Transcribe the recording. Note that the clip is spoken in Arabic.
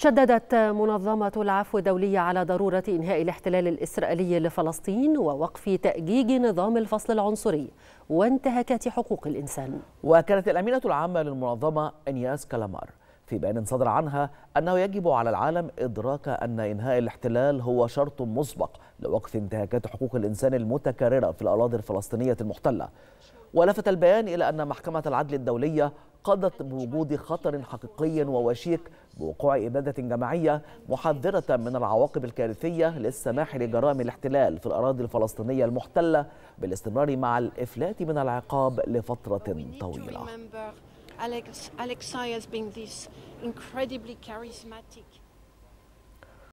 شددت منظمة العفو الدولية على ضرورة إنهاء الاحتلال الإسرائيلي لفلسطين ووقف تأجيج نظام الفصل العنصري وانتهاكات حقوق الإنسان وأكدت الأمينة العامة للمنظمة إنياس كلامار في بيان صدر عنها أنه يجب على العالم إدراك أن إنهاء الاحتلال هو شرط مسبق لوقف انتهاكات حقوق الإنسان المتكررة في الأراضي الفلسطينية المحتلة ولفت البيان إلى أن محكمة العدل الدولية قضت بوجود خطر حقيقي ووشيك بوقوع إبادة جماعية محذرة من العواقب الكارثية للسماح لجرائم الاحتلال في الأراضي الفلسطينية المحتلة بالاستمرار مع الإفلات من العقاب لفترة طويلة. Alex, this incredibly charismatic